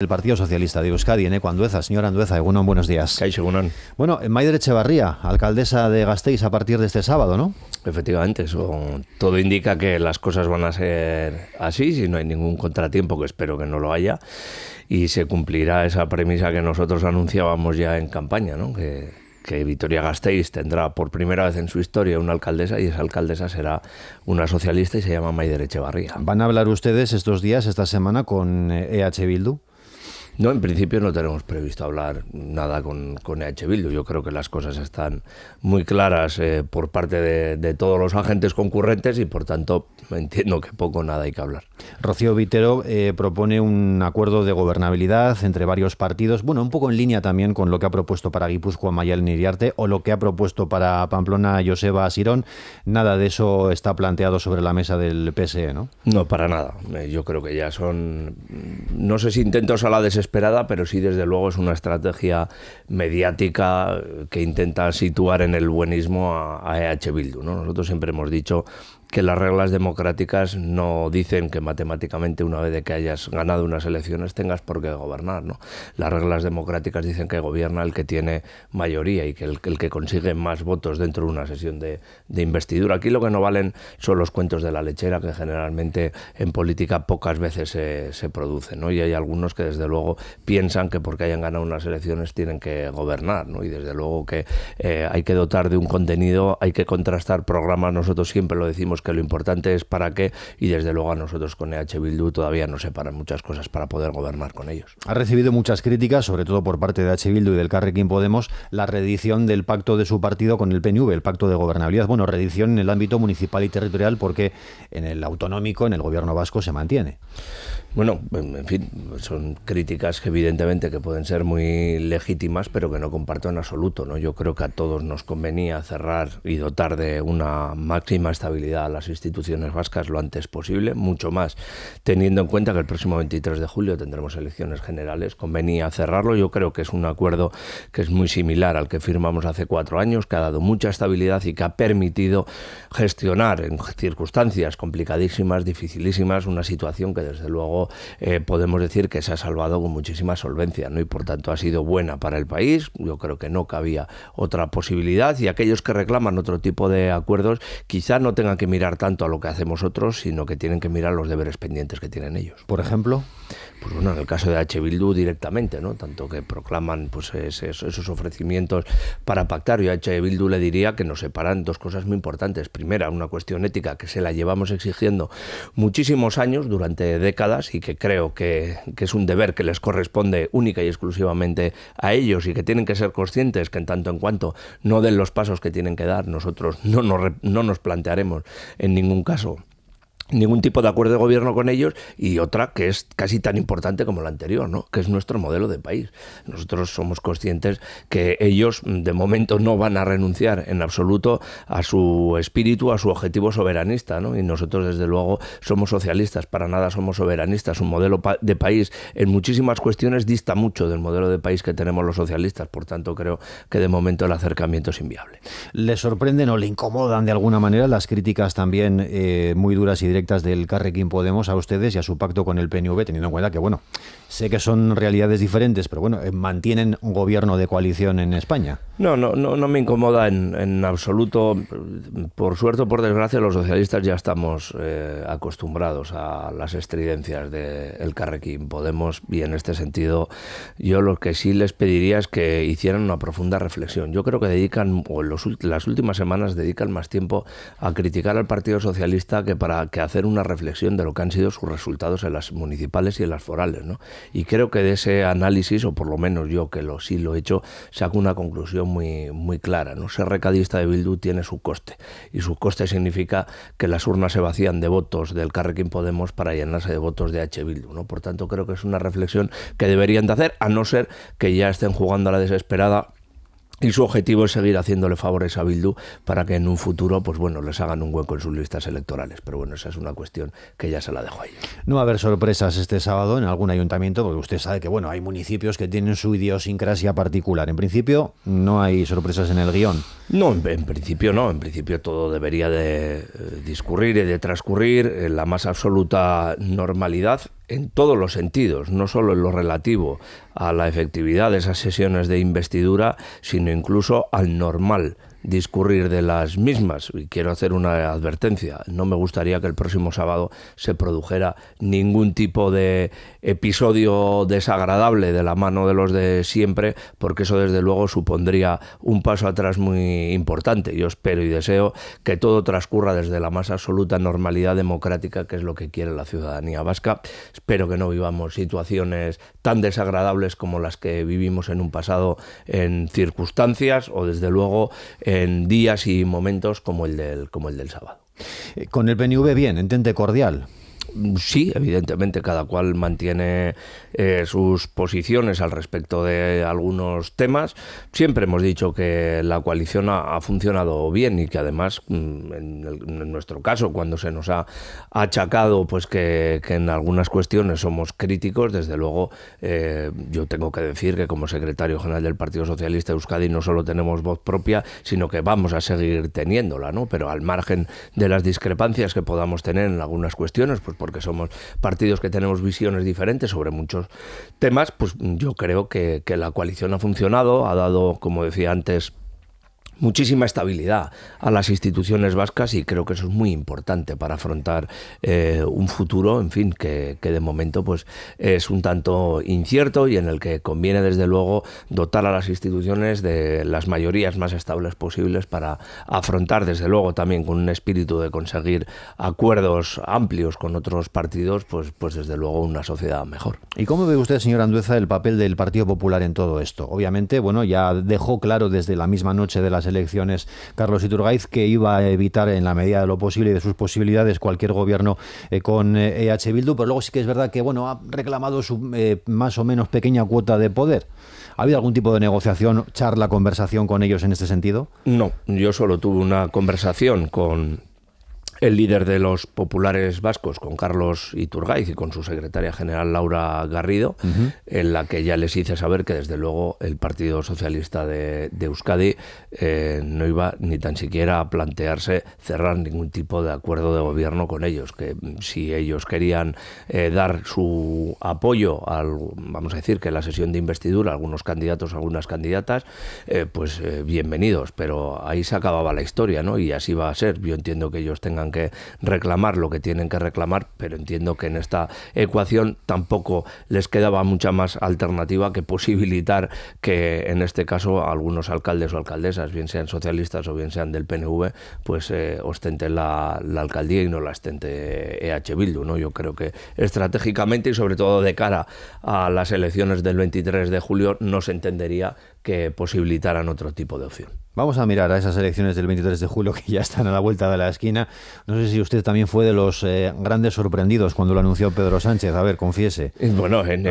El Partido Socialista de Euskadi, en Andueza, señora Andueza, Egunon, buenos días. Bueno, Maider Echevarría, alcaldesa de Gasteiz a partir de este sábado, ¿no? Efectivamente, eso, todo indica que las cosas van a ser así, si no hay ningún contratiempo, que espero que no lo haya, y se cumplirá esa premisa que nosotros anunciábamos ya en campaña, ¿no? Que, que Vitoria Gasteiz tendrá por primera vez en su historia una alcaldesa y esa alcaldesa será una socialista y se llama Maider Echevarría. ¿Van a hablar ustedes estos días, esta semana, con EH e Bildu? No, en principio no tenemos previsto hablar nada con, EH Bildu. Yo creo que las cosas están muy claras eh, por parte de, todos los agentes concurrentes y por tanto entiendo que poco nada hay que hablar. Rocío Vitero eh, propone un acuerdo de gobernabilidad entre varios partidos, bueno, un poco en línea también con lo que ha propuesto para Guipúzcoa Mayal Niriarte o lo que ha propuesto para Pamplona Joseba Sirón. Nada de eso está planteado sobre la mesa del PSE, ¿no? No, para nada. Eh, yo creo que ya son, no sé si intentos a la desesperación pero sí desde luego es una estrategia mediática que intenta situar en el buenismo a, a EH Bildu. Nosotros siempre hemos dicho que las reglas democráticas no dicen que matemáticamente una vez de que hayas ganado unas elecciones tengas por qué gobernar. ¿no? Las reglas democráticas dicen que gobierna el que tiene mayoría y que el, que consigue más votos dentro de una sesión de, investidura. Aquí lo que no valen son los cuentos de la lechera que generalmente en política pocas veces se, producen. ¿no? Y hay algunos que desde luego piensan que porque hayan ganado unas elecciones tienen que gobernar. ¿no? Y desde luego que eh, hay que dotar de un contenido, hay que contrastar programas, nosotros siempre lo decimos que lo importante es para qué y desde luego a nosotros con EH Bildu todavía no se paran muchas cosas para poder gobernar con ellos. Ha recibido muchas críticas, sobre todo por parte de EH Bildu y del Carrequín Podemos, la redición del pacto de su partido con el PNV, el pacto de gobernabilidad. Bueno, redición en el ámbito municipal y territorial porque en el autonómico, en el gobierno vasco, se mantiene. Bueno, en fin, son críticas que evidentemente que pueden ser muy legítimas, pero que no comparto en absoluto. ¿no? Yo creo que a todos nos convenía cerrar y dotar de una máxima estabilidad a las instituciones vascas lo antes posible, mucho más teniendo en cuenta que el próximo 23 de julio tendremos elecciones generales. Convenía cerrarlo. Yo creo que es un acuerdo que es muy similar al que firmamos hace cuatro años, que ha dado mucha estabilidad y que ha permitido gestionar en circunstancias complicadísimas, dificilísimas, una situación que desde luego eh, podemos decir que se ha salvado con muchísima solvencia, ¿no? Y por tanto ha sido buena para el país. Yo creo que no cabía otra posibilidad. Y aquellos que reclaman otro tipo de acuerdos, quizá no tengan que mirar tanto a lo que hacemos otros, sino que tienen que mirar los deberes pendientes que tienen ellos. Por ejemplo pues bueno, en el caso de H. Bildu directamente, ¿no? Tanto que proclaman pues esos, ofrecimientos para pactar. y a H. Bildu le diría que nos separan dos cosas muy importantes. Primera, una cuestión ética que se la llevamos exigiendo muchísimos años, durante décadas, y que creo que, que es un deber que les corresponde única y exclusivamente a ellos y que tienen que ser conscientes que en tanto en cuanto no den los pasos que tienen que dar, nosotros no nos, no nos plantearemos en ningún caso ningún tipo de acuerdo de gobierno con ellos y otra que es casi tan importante como la anterior, ¿no? que es nuestro modelo de país. Nosotros somos conscientes que ellos de momento no van a renunciar en absoluto a su espíritu, a su objetivo soberanista ¿no? y nosotros desde luego somos socialistas, para nada somos soberanistas. Un modelo de país en muchísimas cuestiones dista mucho del modelo de país que tenemos los socialistas, por tanto creo que de momento el acercamiento es inviable. ¿Les sorprenden o le incomodan de alguna manera las críticas también eh, muy duras y directas? del Carrequín Podemos a ustedes y a su pacto con el PNV, teniendo en cuenta que, bueno, Sé que son realidades diferentes, pero bueno, eh, mantienen un gobierno de coalición en España. No, no, no, no me incomoda en, absoluto. Por suerte o por desgracia, los socialistas ya estamos eh, acostumbrados a las estridencias del Carrequín Podemos y en este sentido yo lo que sí les pediría es que hicieran una profunda reflexión. Yo creo que dedican, o en las últimas semanas dedican más tiempo a criticar al Partido Socialista que para que hacer una reflexión de lo que han sido sus resultados en las municipales y en las forales, ¿no? Y creo que de ese análisis, o por lo menos yo que lo sí lo he hecho, saco una conclusión muy, muy clara. ¿no? Ser recadista de Bildu tiene su coste. Y su coste significa que las urnas se vacían de votos del Carrequín Podemos para llenarse de votos de H. Bildu. ¿no? Por tanto, creo que es una reflexión que deberían de hacer, a no ser que ya estén jugando a la desesperada y su objetivo es seguir haciéndole favores a Bildu para que en un futuro, pues bueno, les hagan un hueco en sus listas electorales. Pero bueno, esa es una cuestión que ya se la dejo ahí. No va a haber sorpresas este sábado en algún ayuntamiento, porque usted sabe que, bueno, hay municipios que tienen su idiosincrasia particular. En principio, no hay sorpresas en el guión. No, en, principio no. En principio todo debería de eh, discurrir y de transcurrir en la más absoluta normalidad en todos los sentidos, no solo en lo relativo a la efectividad de esas sesiones de investidura, sino incluso al normal discurrir de las mismas. Y quiero hacer una advertencia. No me gustaría que el próximo sábado se produjera ningún tipo de episodio desagradable de la mano de los de siempre, porque eso desde luego supondría un paso atrás muy importante. Yo espero y deseo que todo transcurra desde la más absoluta normalidad democrática, que es lo que quiere la ciudadanía vasca. Espero que no vivamos situaciones tan desagradables como las que vivimos en un pasado en circunstancias o desde luego en días y momentos como el del, como el del sábado. Eh, con el PNV bien, entente cordial sí, evidentemente cada cual mantiene eh, sus posiciones al respecto de algunos temas. Siempre hemos dicho que la coalición ha, funcionado bien y que además, mm, en, nuestro caso, cuando se nos ha achacado pues que, en algunas cuestiones somos críticos, desde luego eh, yo tengo que decir que como secretario general del Partido Socialista de Euskadi no solo tenemos voz propia, sino que vamos a seguir teniéndola, ¿no? Pero al margen de las discrepancias que podamos tener en algunas cuestiones, pues por porque somos partidos que tenemos visiones diferentes sobre muchos temas, pues yo creo que, la coalición ha funcionado, ha dado, como decía antes, muchísima estabilidad a las instituciones vascas y creo que eso es muy importante para afrontar eh, un futuro, en fin, que, de momento pues es un tanto incierto y en el que conviene desde luego dotar a las instituciones de las mayorías más estables posibles para afrontar desde luego también con un espíritu de conseguir acuerdos amplios con otros partidos, pues, pues desde luego una sociedad mejor. ¿Y cómo ve usted, señor Andueza, el papel del Partido Popular en todo esto? Obviamente, bueno, ya dejó claro desde la misma noche de las elecciones Carlos Iturgaiz, que iba a evitar en la medida de lo posible y de sus posibilidades cualquier gobierno eh, con EH e Bildu, pero luego sí que es verdad que bueno, ha reclamado su eh, más o menos pequeña cuota de poder. ¿Ha habido algún tipo de negociación, charla, conversación con ellos en este sentido? No, yo solo tuve una conversación con el líder de los populares vascos, con Carlos Iturgaiz y con su secretaria general Laura Garrido, en la que ya les hice saber que desde luego el Partido Socialista de, Euskadi eh, no iba ni tan siquiera a plantearse cerrar ningún tipo de acuerdo de gobierno con ellos, que mm, si ellos querían eh, dar su apoyo al, vamos a decir, que la sesión de investidura, algunos candidatos, algunas candidatas, eh, pues bienvenidos, pero ahí se acababa la historia, ¿no? Y así va a ser. Yo entiendo que ellos tengan que reclamar lo que tienen que reclamar, pero entiendo que en esta ecuación tampoco les quedaba mucha más alternativa que posibilitar que en este caso algunos alcaldes o alcaldesas, bien sean socialistas o bien sean del PNV, pues eh, ostenten la, alcaldía y no la ostente EH Bildu. ¿no? Yo creo que estratégicamente y sobre todo de cara a las elecciones del 23 de julio no se entendería que posibilitaran otro tipo de opción. Vamos a mirar a esas elecciones del 23 de julio que ya están a la vuelta de la esquina. No sé si usted también fue de los eh, grandes sorprendidos cuando lo anunció Pedro Sánchez. A ver, confiese. Eh, bueno, en,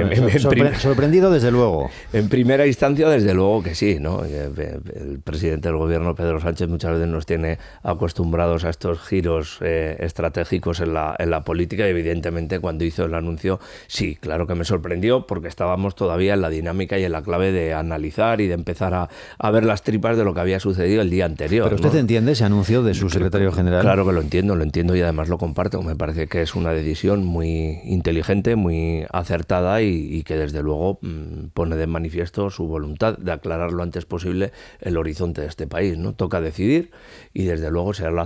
sorprendido desde luego. En primera instancia, desde luego que sí, ¿no? Eh, el presidente del gobierno, Pedro Sánchez, muchas veces nos tiene acostumbrados a estos giros estratégicos en la, política y evidentemente cuando hizo el anuncio, sí, claro que me sorprendió porque estábamos todavía en la dinámica y en la clave de analizar y de empezar a ver las tripas de lo que había sucedido el día anterior. Pero usted entiende ese anuncio de su secretario general. Claro que lo entiendo, lo entiendo y además lo comparto. Me parece que es una decisión muy inteligente, muy acertada y, que desde luego mm, pone de manifiesto su voluntad de aclarar lo antes posible el horizonte de este país. ¿no? Toca decidir y desde luego será la,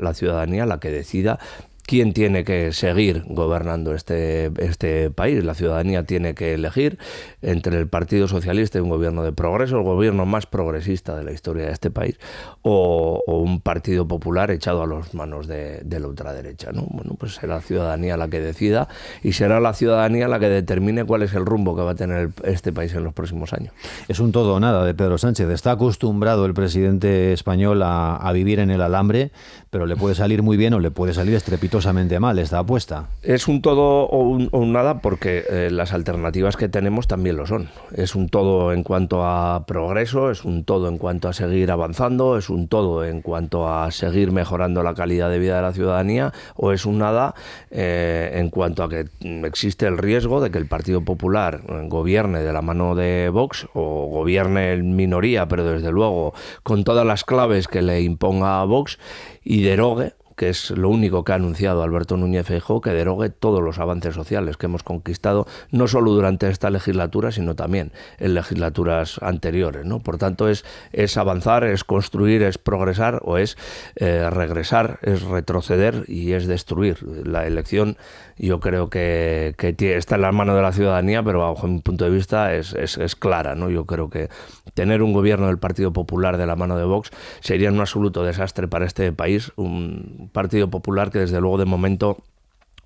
la ciudadanía la que decida quién tiene que seguir gobernando este, este país. La ciudadanía tiene que elegir entre el Partido Socialista y un gobierno de progreso, el gobierno más progresista de la historia de este país, o, un Partido Popular echado a las manos de, la ultraderecha. Bueno, pues será la ciudadanía la que decida y será la ciudadanía la que determine cuál es el rumbo que va a tener este país en los próximos años. Es un todo o nada de Pedro Sánchez. Está acostumbrado el presidente español a, vivir en el alambre, pero le puede salir muy bien o le puede salir estrepitosamente mal esta apuesta. Es un todo o un, nada porque eh, las alternativas que tenemos también lo son. Es un todo en cuanto a progreso, es un todo en cuanto a seguir avanzando, es un todo en cuanto a seguir mejorando la calidad de vida de la ciudadanía o es un nada eh, en cuanto a que existe el riesgo de que el Partido Popular eh, gobierne de la mano de Vox o gobierne en minoría, pero desde luego con todas las claves que le imponga a Vox y derogue que es lo único que ha anunciado Alberto Núñez Feijóo, que derogue todos los avances sociales que hemos conquistado, no solo durante esta legislatura, sino también en legislaturas anteriores. ¿no? Por tanto, es, es avanzar, es construir, es progresar o es eh, regresar, es retroceder y es destruir. La elección yo creo que, está en las manos de la ciudadanía, pero bajo mi punto de vista es, clara. ¿no? Yo creo que tener un gobierno del Partido Popular de la mano de Vox sería un absoluto desastre para este país, un Partido Popular que desde luego de momento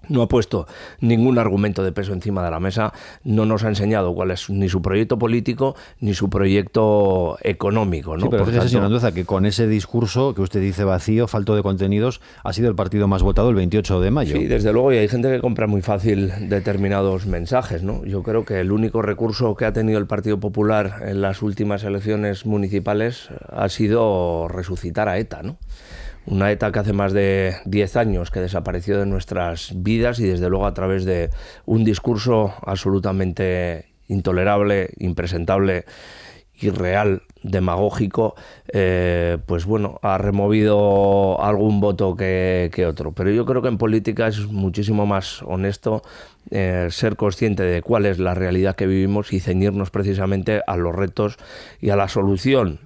no ha puesto ningún argumento de peso encima de la mesa, no nos ha enseñado cuál es ni su proyecto político ni su proyecto económico. ¿no? Sí, pero que con ese discurso que usted dice vacío, falto de contenidos, ha sido el partido más votado el 28 de mayo. Sí, desde luego, y hay gente que compra muy fácil determinados mensajes. ¿no? Yo creo que el único recurso que ha tenido el Partido Popular en las últimas elecciones municipales ha sido resucitar a ETA. ¿no? una ETA que hace más de 10 años que desapareció de nuestras vidas y desde luego a través de un discurso absolutamente intolerable, impresentable, irreal, demagógico, eh, pues bueno, ha removido algún voto que, otro. Pero yo creo que en política es muchísimo más honesto eh, ser consciente de cuál es la realidad que vivimos y ceñirnos precisamente a los retos y a la solución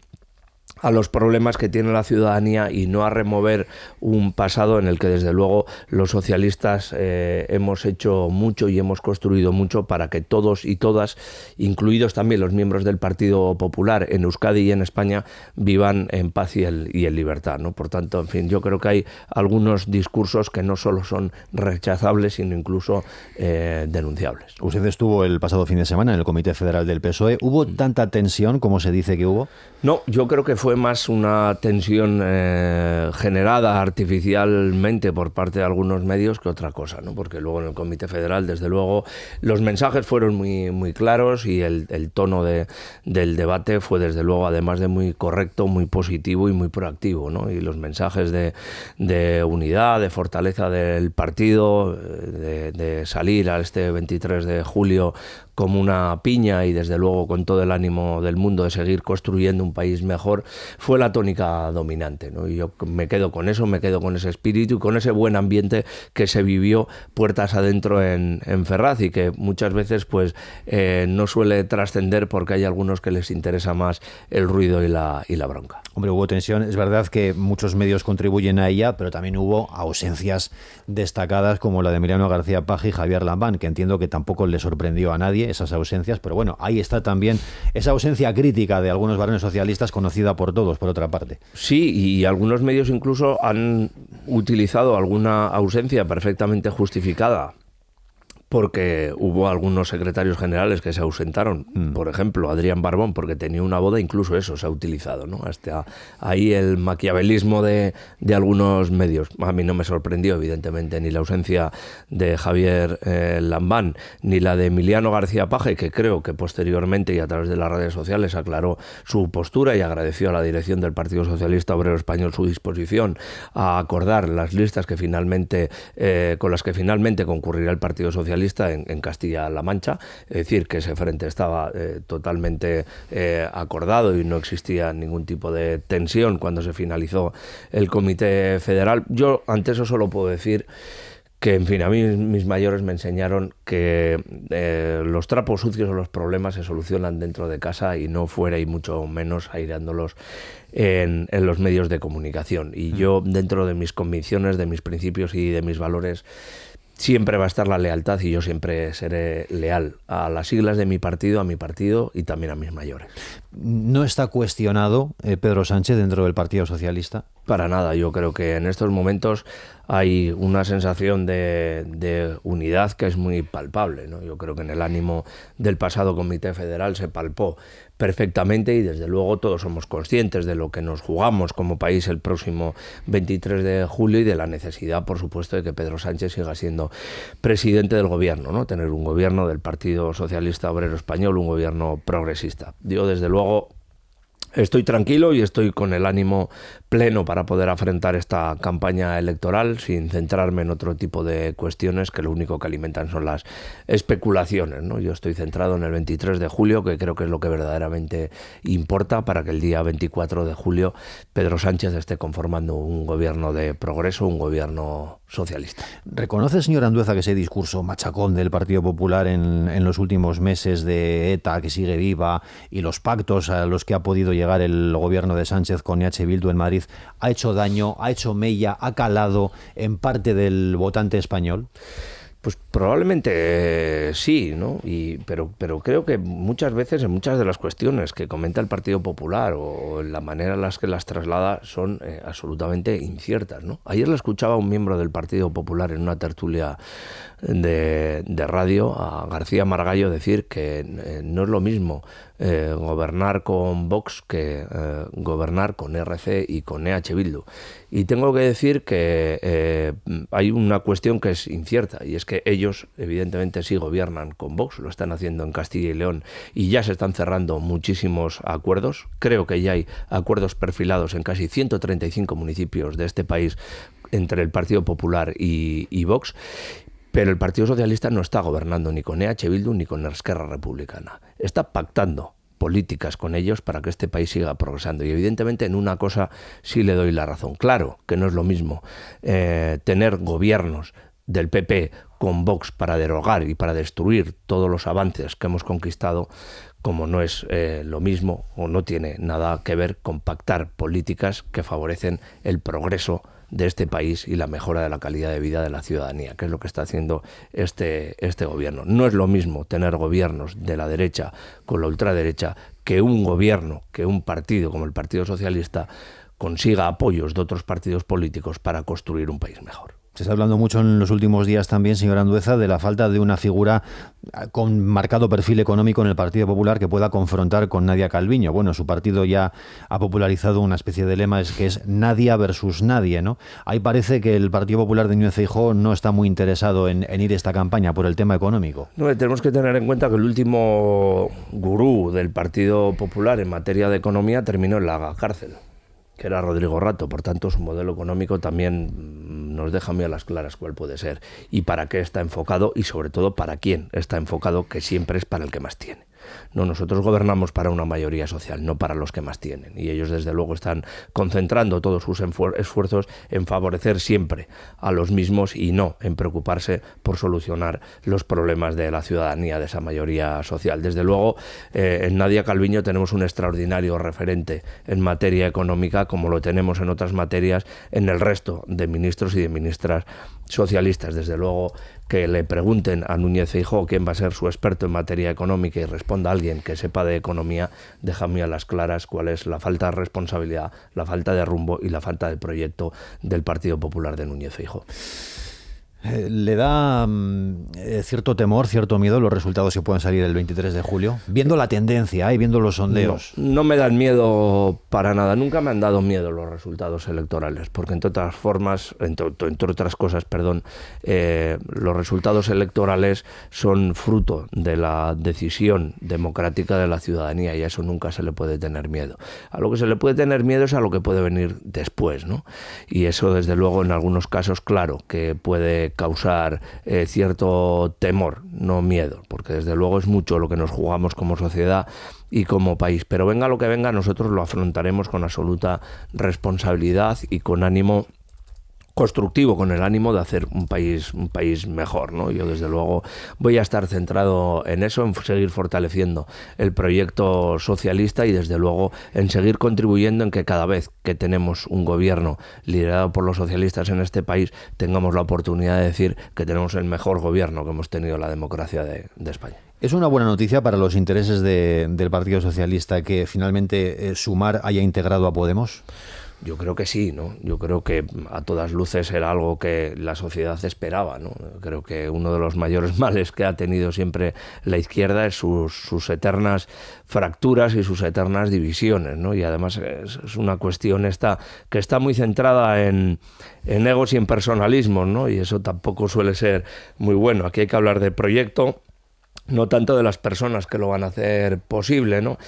a los problemas que tiene la ciudadanía y no a remover un pasado en el que desde luego los socialistas eh, hemos hecho mucho y hemos construido mucho para que todos y todas, incluidos también los miembros del Partido Popular en Euskadi y en España, vivan en paz y, en libertad. ¿no? Por tanto, en fin, yo creo que hay algunos discursos que no solo son rechazables, sino incluso eh, denunciables. Usted estuvo el pasado fin de semana en el Comité Federal del PSOE. ¿Hubo mm. tanta tensión como se dice que hubo? No, yo creo que fue fue más una tensión eh, generada artificialmente por parte de algunos medios que otra cosa, porque luego en el Comité Federal, desde luego, los mensajes fueron muy, claros y el, tono de, del debate fue, desde luego, además de muy correcto, muy positivo y muy proactivo. Y los mensajes de, unidad, de fortaleza del partido, eh, de salir a este 23 de julio como una piña y desde luego con todo el ánimo del mundo de seguir construyendo un país mejor, fue la tónica dominante. Y yo me quedo con eso, me quedo con ese espíritu y con ese buen ambiente que se vivió puertas adentro en, Ferraz y que muchas veces pues eh, no suele trascender porque hay algunos que les interesa más el ruido y la, y la bronca. Hombre, hubo tensión. Es verdad que muchos medios contribuyen a ella, pero también hubo ausencias destacadas como la de Emiliano García Paje y Javier Lambán, que entiendo que tampoco le sorprendió a nadie esas ausencias, pero bueno, ahí está también esa ausencia crítica de algunos varones socialistas conocida por todos, por otra parte. Sí, y algunos medios incluso han utilizado alguna ausencia perfectamente justificada porque hubo algunos secretarios generales que se ausentaron. Mm. Por ejemplo, Adrián Barbón, porque tenía una boda, incluso eso se ha utilizado. ¿no? Hasta ahí el maquiavelismo de, algunos medios. A mí no me sorprendió, evidentemente, ni la ausencia de Javier eh, Lambán, ni la de Emiliano García Paje, que creo que posteriormente y a través de las redes sociales aclaró su postura y agradeció a la dirección del Partido Socialista Obrero Español su disposición a acordar las listas que finalmente, eh, con las que finalmente concurrirá el Partido Socialista en, Castilla-La Mancha, es decir, que ese frente estaba eh, totalmente eh, acordado y no existía ningún tipo de tensión cuando se finalizó el Comité Federal. Yo ante eso solo puedo decir que en fin, a mí mis mayores me enseñaron que eh, los trapos sucios o los problemas se solucionan dentro de casa y no fuera y mucho menos aireándolos en, los medios de comunicación. Y mm. yo dentro de mis convicciones, de mis principios y de mis valores, siempre va a estar la lealtad y yo siempre seré leal a las siglas de mi partido, a mi partido y también a mis mayores. ¿No está cuestionado eh, Pedro Sánchez dentro del Partido Socialista? Para nada, yo creo que en estos momentos hay una sensación de, unidad que es muy palpable. ¿no? Yo creo que en el ánimo del pasado Comité Federal se palpó perfectamente y desde luego todos somos conscientes de lo que nos jugamos como país el próximo 23 de julio y de la necesidad, por supuesto, de que Pedro Sánchez siga siendo presidente del gobierno, ¿no? Tener un gobierno del Partido Socialista Obrero Español, un gobierno progresista. Yo desde luego estoy tranquilo y estoy con el ánimo pleno para poder afrontar esta campaña electoral sin centrarme en otro tipo de cuestiones que lo único que alimentan son las especulaciones. ¿no? Yo estoy centrado en el 23 de julio, que creo que es lo que verdaderamente importa para que el día 24 de julio Pedro Sánchez esté conformando un gobierno de progreso, un gobierno socialista. ¿Reconoce, señor Andueza, que ese discurso machacón del Partido Popular en, en los últimos meses de ETA que sigue viva y los pactos a los que ha podido llegar el gobierno de Sánchez con H. Bildu en Madrid ha hecho daño, ha hecho mella, ha calado en parte del votante español? Pues probablemente eh, sí, ¿no? Y, pero, creo que muchas veces en muchas de las cuestiones que comenta el Partido Popular o, en la manera en las que las traslada son eh, absolutamente inciertas, ¿no? Ayer la escuchaba un miembro del Partido Popular en una tertulia de, radio a García Margallo decir que eh, no es lo mismo eh, gobernar con Vox que eh, gobernar con RC y con EH Bildu. Y tengo que decir que eh, hay una cuestión que es incierta y es que ellos evidentemente sí gobiernan con Vox, lo están haciendo en Castilla y León y ya se están cerrando muchísimos acuerdos. Creo que ya hay acuerdos perfilados en casi 135 municipios de este país entre el Partido Popular y Vox, pero el Partido Socialista no está gobernando ni con EH Bildu ni con la Esquerra Republicana. Está pactando políticas con ellos para que este país siga progresando. Y evidentemente en una cosa sí le doy la razón. Claro que no es lo mismo eh, tener gobiernos del PP con Vox para derogar y para destruir todos los avances que hemos conquistado, como no es eh, lo mismo o no tiene nada que ver con pactar políticas que favorecen el progreso de este país y la mejora de la calidad de vida de la ciudadanía, que es lo que está haciendo este, este gobierno. No es lo mismo tener gobiernos de la derecha con la ultraderecha que un gobierno, que un partido como el Partido Socialista consiga apoyos de otros partidos políticos para construir un país mejor. Se está hablando mucho en los últimos días también, señor Andueza, de la falta de una figura con marcado perfil económico en el Partido Popular que pueda confrontar con Nadia Calviño. Bueno, su partido ya ha popularizado una especie de lema es que es Nadia versus nadie, ¿no? Ahí parece que el Partido Popular de Núñez no está muy interesado en, en, ir esta campaña por el tema económico. tenemos que tener en cuenta que el último gurú del Partido Popular en materia de economía terminó en la cárcel, que era Rodrigo Rato. Por tanto, su modelo económico también nos deja muy a las claras cuál puede ser y para qué está enfocado y sobre todo para quién está enfocado, que siempre es para el que más tiene. No, nosotros gobernamos para una mayoría social, no para los que más tienen. Y ellos, desde luego, están concentrando todos sus esfuerzos en favorecer siempre a los mismos y no en preocuparse por solucionar los problemas de la ciudadanía, de esa mayoría social. Desde luego, eh, en Nadia Calviño tenemos un extraordinario referente en materia económica, como lo tenemos en otras materias en el resto de ministros y de ministras socialistas, desde luego, que le pregunten a Núñez Feijó quién va a ser su experto en materia económica y responda alguien que sepa de economía, deja a las claras cuál es la falta de responsabilidad, la falta de rumbo y la falta de proyecto del Partido Popular de Núñez Feijó. Eh, ¿Le da mm, eh, cierto temor, cierto miedo los resultados que pueden salir el 23 de julio? Viendo la tendencia ¿eh? y viendo los sondeos. No, me dan miedo para nada. Nunca me han dado miedo los resultados electorales, porque entre otras formas, entre, otras cosas, perdón, los resultados electorales son fruto de la decisión democrática de la ciudadanía y a eso nunca se le puede tener miedo. A lo que se le puede tener miedo es a lo que puede venir después, ¿no? Y eso, desde luego, en algunos casos, claro, que puede causar eh, cierto temor, no miedo, porque desde luego es mucho lo que nos jugamos como sociedad y como país. Pero venga lo que venga, nosotros lo afrontaremos con absoluta responsabilidad y con ánimo constructivo, con el ánimo de hacer un país, un país mejor. ¿no? Yo, desde luego, voy a estar centrado en eso, en seguir fortaleciendo el proyecto socialista y, desde luego, en seguir contribuyendo en que cada vez que tenemos un gobierno liderado por los socialistas en este país, tengamos la oportunidad de decir que tenemos el mejor gobierno que hemos tenido la democracia de, España. Es una buena noticia para los intereses del Partido Socialista que finalmente eh, Sumar haya integrado a Podemos. Yo creo que sí, ¿no? Yo creo que a todas luces era algo que la sociedad esperaba, ¿no? Creo que uno de los mayores males que ha tenido siempre la izquierda es sus, eternas fracturas y sus eternas divisiones, ¿no? Y además es, una cuestión esta que está muy centrada en, en egos y en personalismos, ¿no? Y eso tampoco suele ser muy bueno. Aquí hay que hablar de proyecto no tanto de las personas que lo van a hacer posible, ¿no?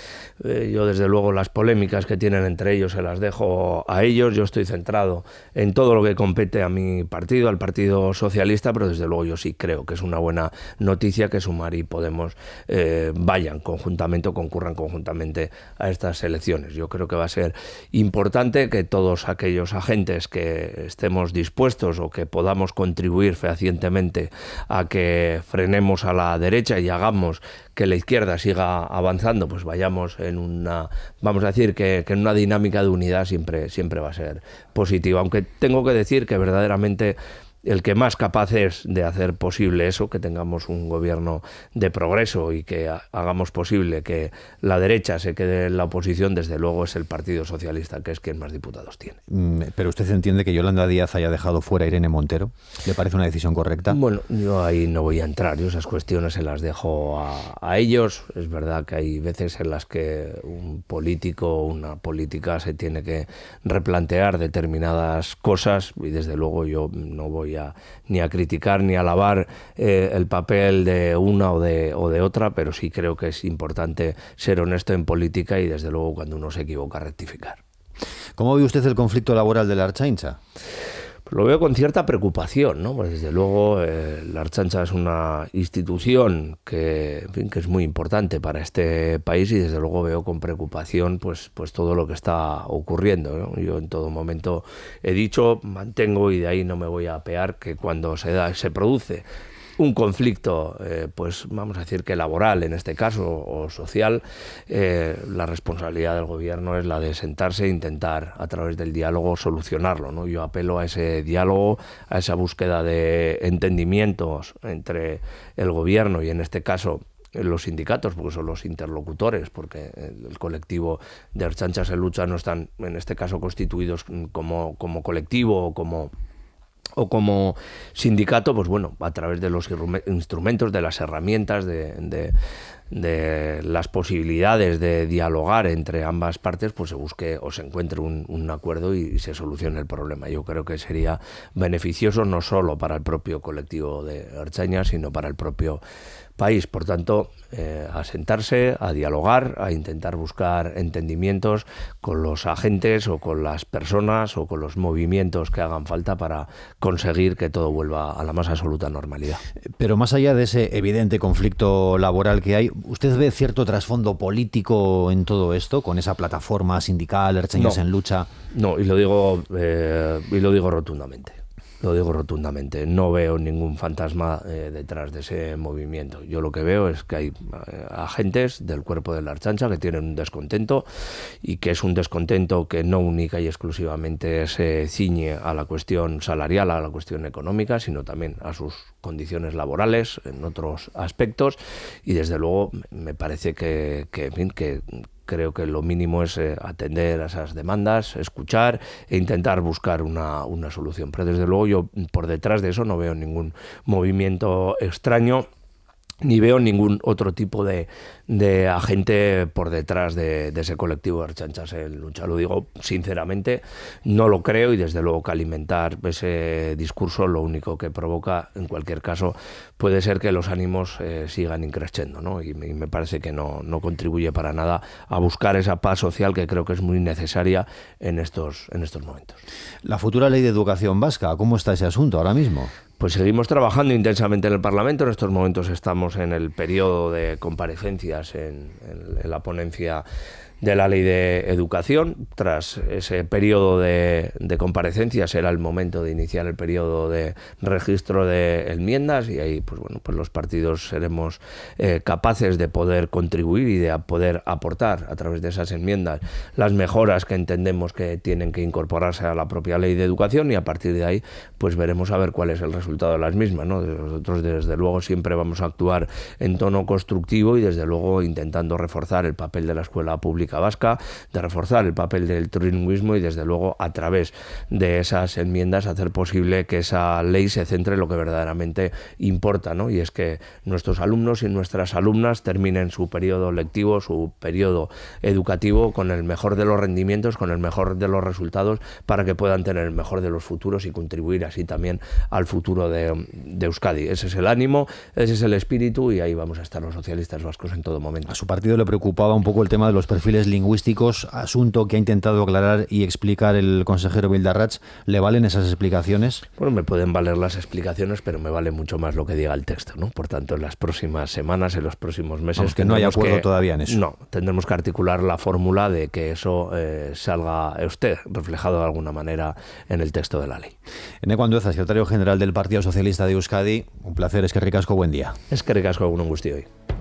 Eh, yo desde luego las polémicas que tienen entre ellos se las dejo a ellos, yo estoy centrado en todo lo que compete a mi partido, al Partido Socialista, pero desde luego yo sí creo que es una buena noticia que Sumar y Podemos eh, vayan conjuntamente o concurran conjuntamente a estas elecciones. Yo creo que va a ser importante que todos aquellos agentes que estemos dispuestos o que podamos contribuir fehacientemente a que frenemos a la derecha y hagamos que la izquierda siga avanzando, pues vayamos en una, vamos a decir, que, en una dinámica de unidad siempre, siempre va a ser positiva. Aunque tengo que decir que verdaderamente el que más capaz es de hacer posible eso, que tengamos un gobierno de progreso y que hagamos posible que la derecha se quede en la oposición, desde luego es el Partido Socialista, que es quien más diputados tiene. Mm, pero usted entiende que Yolanda Díaz haya dejado fuera a Irene Montero. ¿Le parece una decisión correcta? Bueno, yo ahí no voy a entrar, yo esas cuestiones se las dejo a, ellos. Es verdad que hay veces en las que un político, o una política se tiene que replantear determinadas cosas y desde luego yo no voy ni a criticar ni a alabar eh, el papel de una o de, otra, pero sí creo que es importante ser honesto en política y desde luego cuando uno se equivoca rectificar. ¿Cómo ve usted el conflicto laboral de la Archaincha? Lo veo con cierta preocupación, ¿no? Pues desde luego eh, la Archancha es una institución que, que es muy importante para este país y desde luego veo con preocupación pues, pues todo lo que está ocurriendo. Yo en todo momento he dicho, mantengo y de ahí no me voy a apear que cuando se, da, se produce un conflicto, eh, pues vamos a decir que laboral en este caso o social, eh, la responsabilidad del gobierno es la de sentarse e intentar a través del diálogo solucionarlo. ¿no? Yo apelo a ese diálogo, a esa búsqueda de entendimientos entre el gobierno y en este caso los sindicatos, porque son los interlocutores, porque el colectivo de Archanchas en Lucha no están, en este caso, constituidos como, como colectivo o como o como sindicato, pues bueno, a través de los instrumentos, de las herramientas, de, de las posibilidades de dialogar entre ambas partes, pues se busque o se encuentre un, acuerdo y, se solucione el problema. Yo creo que sería beneficioso no solo para el propio colectivo de Archaña, sino para el propio país. Por tanto, asentarse, eh, a a dialogar, a intentar buscar entendimientos con los agentes o con las personas o con los movimientos que hagan falta para conseguir que todo vuelva a la más absoluta normalidad. Pero más allá de ese evidente conflicto laboral que hay, ¿Usted ve cierto trasfondo político en todo esto, con esa plataforma sindical, Ercheñas en lucha? No, y lo digo, eh, y lo digo rotundamente. Lo digo rotundamente, no veo ningún fantasma eh, detrás de ese movimiento. Yo lo que veo es que hay eh, agentes del cuerpo de la archancha que tienen un descontento y que es un descontento que no única y exclusivamente se ciñe a la cuestión salarial, a la cuestión económica, sino también a sus condiciones laborales, en otros aspectos. Y desde luego me parece que, que, que, creo que lo mínimo es eh, atender a esas demandas, escuchar e intentar buscar una, una solución. Pero desde luego yo por detrás de eso no veo ningún movimiento extraño ni veo ningún otro tipo de, de agente por detrás de, ese colectivo de archanchas en lucha. Lo digo sinceramente, no lo creo y desde luego que alimentar ese discurso lo único que provoca, en cualquier caso, puede ser que los ánimos eh, sigan increciendo ¿no? Y, me parece que no, no, contribuye para nada a buscar esa paz social que creo que es muy necesaria en estos, en estos momentos. La futura ley de educación vasca, ¿cómo está ese asunto ahora mismo? Pues seguimos trabajando intensamente en el Parlamento. En estos momentos estamos en el periodo de comparecencias en, la ponencia de la ley de educación. Tras ese periodo de, de comparecencias era el momento de iniciar el periodo de registro de enmiendas y ahí pues bueno, pues los partidos seremos eh, capaces de poder contribuir y de poder aportar a través de esas enmiendas las mejoras que entendemos que tienen que incorporarse a la propia ley de educación y a partir de ahí pues veremos a ver cuál es el resultado de las mismas. ¿no? Nosotros desde luego siempre vamos a actuar en tono constructivo y desde luego intentando reforzar el papel de la escuela pública vasca, de reforzar el papel del trilingüismo y desde luego a través de esas enmiendas hacer posible que esa ley se centre en lo que verdaderamente importa, ¿no? Y es que nuestros alumnos y nuestras alumnas terminen su periodo lectivo, su periodo educativo con el mejor de los rendimientos, con el mejor de los resultados para que puedan tener el mejor de los futuros y contribuir así también al futuro de, de Euskadi. Ese es el ánimo, ese es el espíritu y ahí vamos a estar los socialistas vascos en todo momento. A su partido le preocupaba un poco el tema de los perfiles lingüísticos, asunto que ha intentado aclarar y explicar el consejero Bildarratz. ¿Le valen esas explicaciones? Bueno, me pueden valer las explicaciones, pero me vale mucho más lo que diga el texto, ¿no? Por tanto, en las próximas semanas, en los próximos meses... que no hay acuerdo todavía en eso. No, tendremos que articular la fórmula de que eso eh, salga usted reflejado de alguna manera en el texto de la ley. En Ecuandueza, secretario general del Partido Socialista de Euskadi, un placer, es que ricasco, buen día. Es que ricasco, algún gusto hoy.